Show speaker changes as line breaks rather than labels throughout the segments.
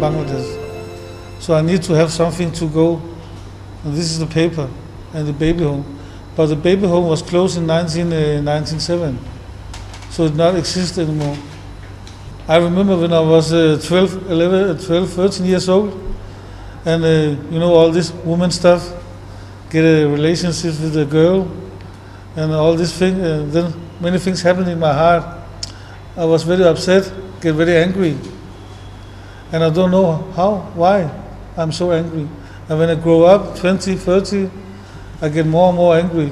Bangladesh. So I need to have something to go. And this is the paper and the baby home. But the baby home was closed in 19, uh, so it does not exist anymore. I remember when I was uh, 12, 11, uh, 12, 13 years old, and uh, you know, all this woman stuff, get a relationship with a girl, and all this thing, and uh, then many things happened in my heart. I was very upset, get very angry, and I don't know how, why I'm so angry. And when I grow up, 20, 30, I get more and more angry,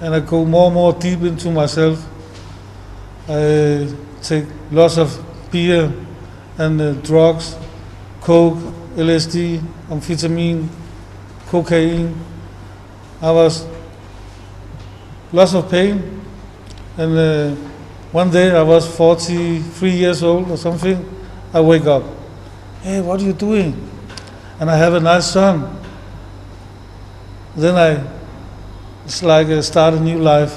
and I go more and more deep into myself. I take lots of beer and uh, drugs, coke, LSD, amphetamine, cocaine. I was lots of pain, and uh, one day I was 43 years old or something. I wake up. Hey, what are you doing? And I have a nice son. Then I, it's like I start a new life.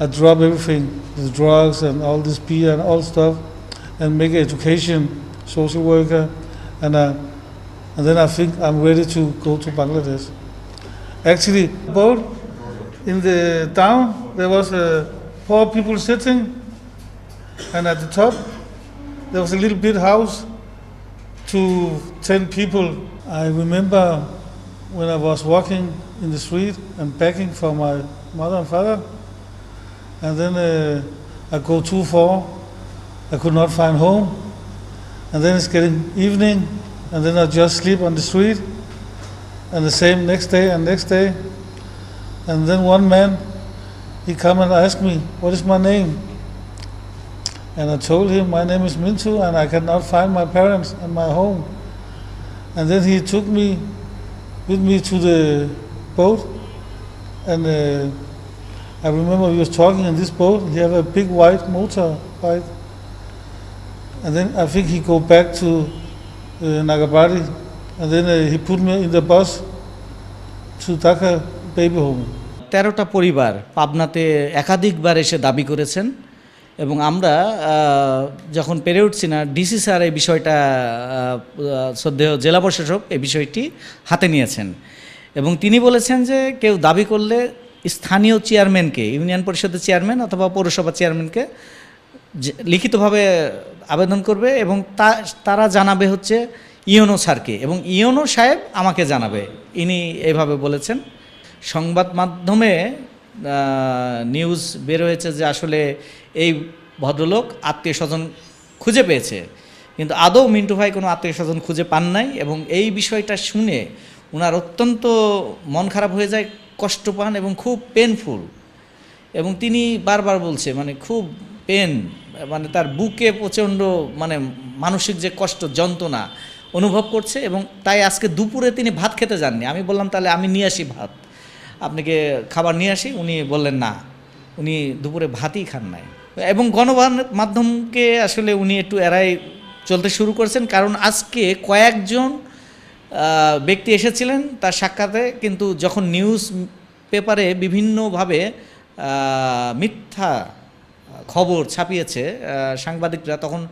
I drop everything, the drugs and all this beer and all stuff, and make education, social worker, and, I, and then I think I'm ready to go to Bangladesh. Actually, boat in the town, there was a poor people sitting, and at the top, there was a little bit house to 10 people. I remember when I was walking in the street and begging for my mother and father. And then uh, I go too far. I could not find home. And then it's getting evening, and then I just sleep on the street. And the same next day and next day. And then one man, he come and ask me, what is my name? And I told him, my name is Mintu, and I cannot find my parents and my home. And then he took me with me to the boat. And uh, I remember we were talking in this boat. He had a big white motor bike. And then I think he go back to uh, Nagabari. And then uh, he put me in the bus to Dhaka baby home. তেরোটা পরিবার পাবনাতে একাধিকবার এসে
দাবি করেছেন এবং আমরা যখন পেরে উঠছি না ডিসি স্যার এই বিষয়টা শ্রদ্ধেয় জেলা প্রশাসক এই বিষয়টি হাতে নিয়েছেন এবং তিনি বলেছেন যে কেউ দাবি করলে স্থানীয় চেয়ারম্যানকে ইউনিয়ন পরিষদের চেয়ারম্যান অথবা পৌরসভা চেয়ারম্যানকে লিখিতভাবে আবেদন করবে এবং তারা জানাবে হচ্ছে ইয়নো স্যারকে এবং ইয়নো সাহেব আমাকে জানাবে ইনি এভাবে বলেছেন সংবাদ মাধ্যমে নিউজ বের হয়েছে যে আসলে এই ভদ্রলোক আত্মীয় স্বজন খুঁজে পেয়েছে কিন্তু আদৌ মিন্টু ভাই কোনো আত্মীয় স্বজন খুঁজে পান নাই এবং এই বিষয়টা শুনে ওনার অত্যন্ত মন খারাপ হয়ে যায় কষ্ট পান এবং খুব পেনফুল এবং তিনি বারবার বলছে মানে খুব পেন মানে তার বুকে প্রচণ্ড মানে মানসিক যে কষ্ট যন্ত্রণা অনুভব করছে এবং তাই আজকে দুপুরে তিনি ভাত খেতে যাননি আমি বললাম তাহলে আমি নিয়ে আসি ভাত আপনাকে খাবার নিয়ে আসি উনি বললেন না উনি দুপুরে ভাতই খান নাই এবং গণমান মাধ্যমকে আসলে উনি একটু এরাই চলতে শুরু করেছেন কারণ আজকে কয়েকজন ব্যক্তি এসেছিলেন তার সাক্ষাতে কিন্তু যখন নিউজ পেপারে বিভিন্নভাবে মিথ্যা খবর ছাপিয়েছে সাংবাদিকরা তখন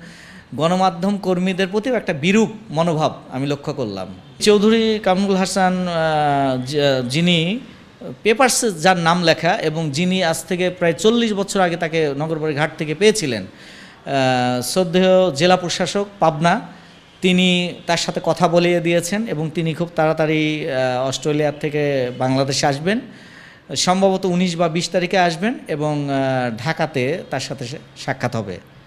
গণমাধ্যম কর্মীদের প্রতিও একটা বিরূপ মনোভাব আমি লক্ষ্য করলাম চৌধুরী কামরুল হাসান যিনি পেপারসে যার নাম লেখা এবং যিনি আজ থেকে প্রায় চল্লিশ বছর আগে তাকে নগরবাড়ি ঘাট থেকে পেয়েছিলেন শ্রদ্ধেয় জেলা প্রশাসক পাবনা তিনি তার সাথে কথা বলিয়ে দিয়েছেন এবং তিনি খুব তাড়াতাড়ি অস্ট্রেলিয়ার থেকে বাংলাদেশে আসবেন সম্ভবত উনিশ বা বিশ তারিখে আসবেন এবং ঢাকাতে তার সাথে সাক্ষাৎ হবে